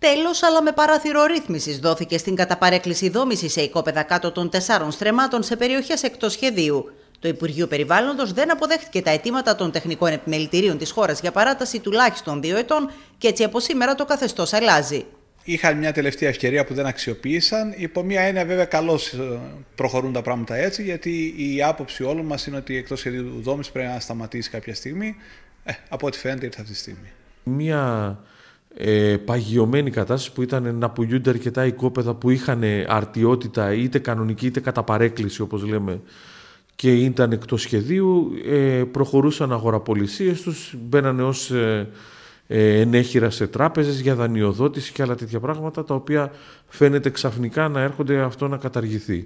Τέλος, αλλά με παράθυρο ρύθμισης, δόθηκε στην καταπαρέκκληση δόμηση σε οικόπεδα κάτω των τεσσάρων στρεμάτων σε περιοχές εκτός σχεδίου. Το Υπουργείο Περιβάλλοντος δεν αποδέχτηκε τα αιτήματα των τεχνικών επιμελητηρίων της χώρας για παράταση τουλάχιστον δύο ετών και έτσι από σήμερα το καθεστώς αλλάζει. Είχαν μια τελευταία ευκαιρία που δεν αξιοποίησαν. Υπό μία έννοια, βέβαια, καλώς ε, προχωρούν τα πράγματα έτσι, γιατί η άποψη όλων μας είναι ότι εκτός σχεδίου δόμηση πρέπει να σταματήσει κάποια στιγμή. Ε, από ό,τι φαίνεται ήρθε αυτή τη στιγμή. Μία ε, παγιωμένη κατάσταση που ήταν να πουλιούνται αρκετά οικόπεδα που είχαν αρτιότητα είτε κανονική είτε κατά παρέκκληση όπως λέμε και ήταν εκτός σχεδίου, ε, προχωρούσαν αγοραπολισίες τους, μπαίνανε ως ε, ε, ενέχειρα σε τράπεζες για δανειοδότηση και άλλα τέτοια πράγματα τα οποία φαίνεται ξαφνικά να έρχονται αυτό να καταργηθεί.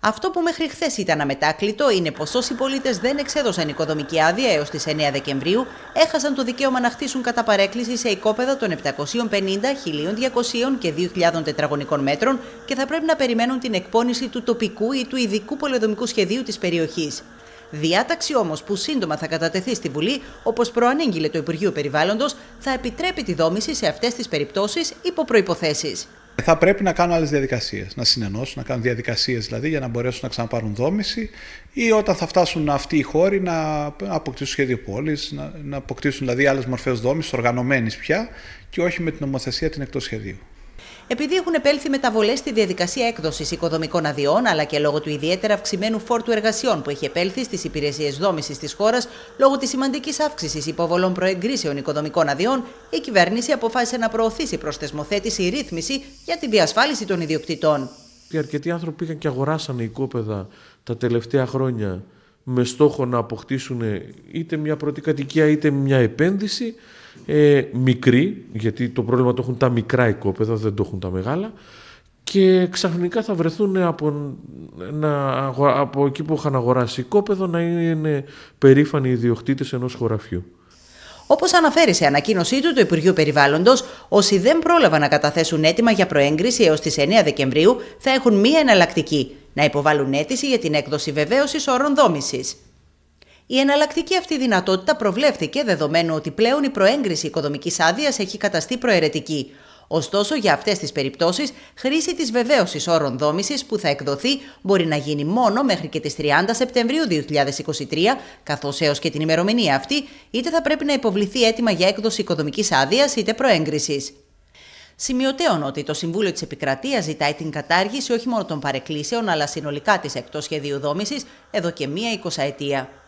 Αυτό που μέχρι χθες ήταν αμετάκλητο είναι πως όσοι πολίτες δεν εξέδωσαν οικοδομική άδεια έως τις 9 Δεκεμβρίου, έχασαν το δικαίωμα να χτίσουν κατά παρέκκληση σε οικόπεδα των 750, 1200 και 2000 τετραγωνικών μέτρων και θα πρέπει να περιμένουν την εκπόνηση του τοπικού ή του ειδικού πολεοδομικού σχεδίου της περιοχής. Διάταξη όμως που σύντομα θα κατατεθεί στη Βουλή, όπως προανήγγειλε το Υπουργείο Περιβάλλοντος, θα επιτρέπει τη δόμηση σε αυτές τις περιπτώσεις υπό προποθέσει θα πρέπει να κάνουν άλλες διαδικασίες. Να συνενώσουν, να κάνουν διαδικασίες δηλαδή για να μπορέσουν να ξαναπάρουν δόμηση ή όταν θα φτάσουν αυτοί οι χώροι να, αποκτήσουν σχέδιο πόλης, να, να αποκτήσουν δηλαδή άλλες μορφές δόμησης, οργανωμένης πια και όχι με την νομοθεσία την εκτός σχεδίου. Επειδή έχουν επέλθει μεταβολές στη διαδικασία έκδοσης οικοδομικών αδειών, αλλά και λόγω του ιδιαίτερα αυξημένου φόρτου εργασιών που έχει επέλθει στις υπηρεσίες δόμησης της χώρας, λόγω της σημαντικής αύξησης υποβολών προεγκρίσεων οικοδομικών αδειών, η κυβέρνηση αποφάσισε να προωθήσει προς θεσμοθέτηση ρύθμιση για τη διασφάλιση των ιδιοκτητών. Και αρκετοί άνθρωποι πήγαν και αγοράσαν οικόπεδα τα τελευταία χρόνια με στόχο να αποκτήσουν είτε μια πρώτη κατοικία είτε μια επένδυση ε, μικρή, γιατί το πρόβλημα το έχουν τα μικρά οικόπεδα, δεν το έχουν τα μεγάλα και ξαφνικά θα βρεθούν από, από εκεί που είχαν αγοράσει οικόπεδο να είναι περήφανοι ιδιοκτήτες ενός χωραφιού. Όπως αναφέρει σε ανακοίνωσή του το Υπουργείο Περιβάλλοντος, όσοι δεν πρόλαβαν να καταθέσουν αίτημα για προέγκριση έως τις 9 Δεκεμβρίου θα έχουν μία εναλλακτική: να υποβάλουν αίτηση για την έκδοση βεβαίωσης όρων δόμησης. Η εναλλακτική αυτή δυνατότητα προβλέφθηκε δεδομένου ότι πλέον η προέγκριση οικοδομικής άδειας έχει καταστεί προαιρετική. Ωστόσο, για αυτές τις περιπτώσεις, χρήση της βεβαίωσης όρων δόμησης που θα εκδοθεί μπορεί να γίνει μόνο μέχρι και τις 30 Σεπτεμβρίου 2023, καθώς έως και την ημερομηνία αυτή, είτε θα πρέπει να υποβληθεί έτοιμα για έκδοση οικοδομικής άδειας είτε προέγκρισης. Σημειωτέων ότι το Συμβούλιο της Επικρατείας ζητάει την κατάργηση όχι μόνο των παρεκκλήσεων, αλλά συνολικά της εκτός σχεδίου δόμησης εδώ και μία εικοσαετία.